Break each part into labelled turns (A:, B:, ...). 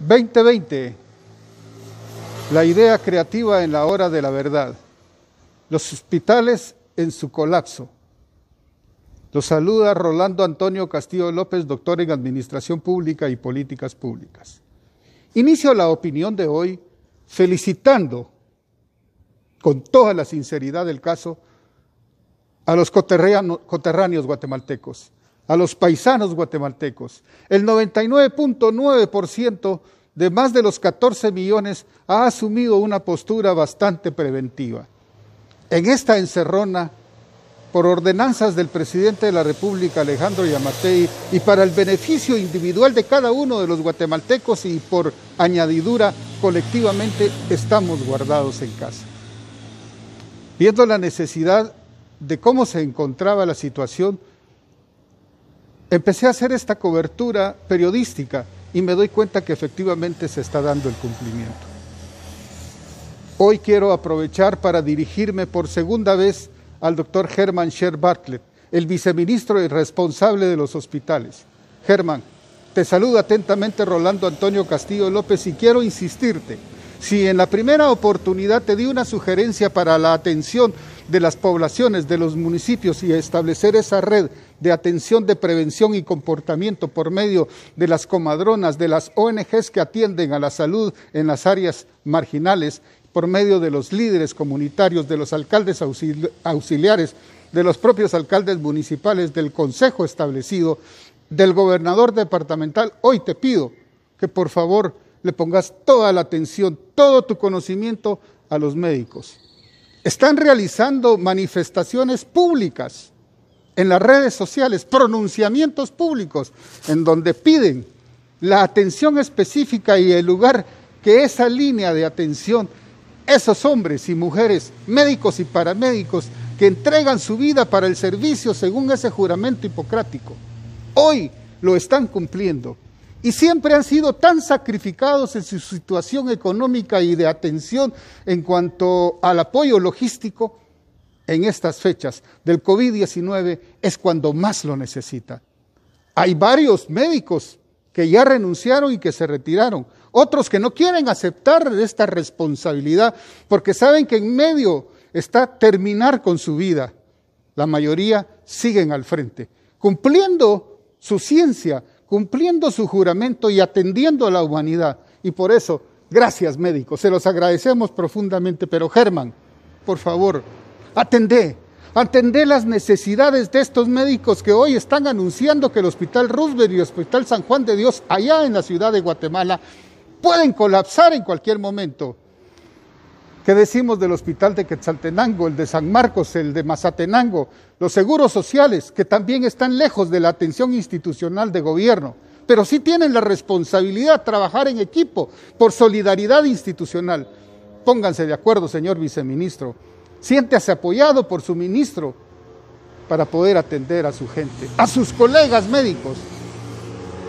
A: 2020. La idea creativa en la hora de la verdad. Los hospitales en su colapso. Los saluda Rolando Antonio Castillo López, doctor en Administración Pública y Políticas Públicas. Inicio la opinión de hoy felicitando con toda la sinceridad del caso a los coterráneos guatemaltecos a los paisanos guatemaltecos. El 99.9% de más de los 14 millones ha asumido una postura bastante preventiva. En esta encerrona, por ordenanzas del presidente de la República, Alejandro Yamatei, y para el beneficio individual de cada uno de los guatemaltecos y por añadidura, colectivamente estamos guardados en casa. Viendo la necesidad de cómo se encontraba la situación, empecé a hacer esta cobertura periodística y me doy cuenta que efectivamente se está dando el cumplimiento. Hoy quiero aprovechar para dirigirme por segunda vez al doctor Germán Sher Bartlett, el viceministro y responsable de los hospitales. Germán, te saludo atentamente Rolando Antonio Castillo López y quiero insistirte, si en la primera oportunidad te di una sugerencia para la atención de las poblaciones, de los municipios y establecer esa red de atención de prevención y comportamiento por medio de las comadronas, de las ONGs que atienden a la salud en las áreas marginales, por medio de los líderes comunitarios, de los alcaldes auxiliares, de los propios alcaldes municipales, del consejo establecido, del gobernador departamental, hoy te pido que por favor le pongas toda la atención, todo tu conocimiento a los médicos están realizando manifestaciones públicas en las redes sociales, pronunciamientos públicos, en donde piden la atención específica y el lugar que esa línea de atención, esos hombres y mujeres, médicos y paramédicos, que entregan su vida para el servicio según ese juramento hipocrático, hoy lo están cumpliendo y siempre han sido tan sacrificados en su situación económica y de atención en cuanto al apoyo logístico, en estas fechas del COVID-19 es cuando más lo necesita. Hay varios médicos que ya renunciaron y que se retiraron, otros que no quieren aceptar esta responsabilidad porque saben que en medio está terminar con su vida. La mayoría siguen al frente, cumpliendo su ciencia, cumpliendo su juramento y atendiendo a la humanidad. Y por eso, gracias médicos, se los agradecemos profundamente, pero Germán, por favor, atendé, atendé las necesidades de estos médicos que hoy están anunciando que el Hospital Roosevelt y el Hospital San Juan de Dios, allá en la ciudad de Guatemala, pueden colapsar en cualquier momento. ¿Qué decimos del hospital de Quetzaltenango, el de San Marcos, el de Mazatenango, los seguros sociales, que también están lejos de la atención institucional de gobierno, pero sí tienen la responsabilidad de trabajar en equipo por solidaridad institucional? Pónganse de acuerdo, señor viceministro. Siéntase apoyado por su ministro para poder atender a su gente, a sus colegas médicos.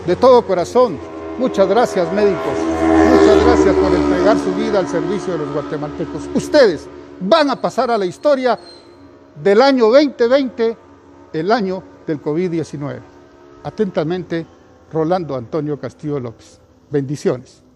A: De todo corazón, muchas gracias médicos gracias por entregar su vida al servicio de los guatemaltecos. Ustedes van a pasar a la historia del año 2020, el año del COVID-19. Atentamente, Rolando Antonio Castillo López. Bendiciones.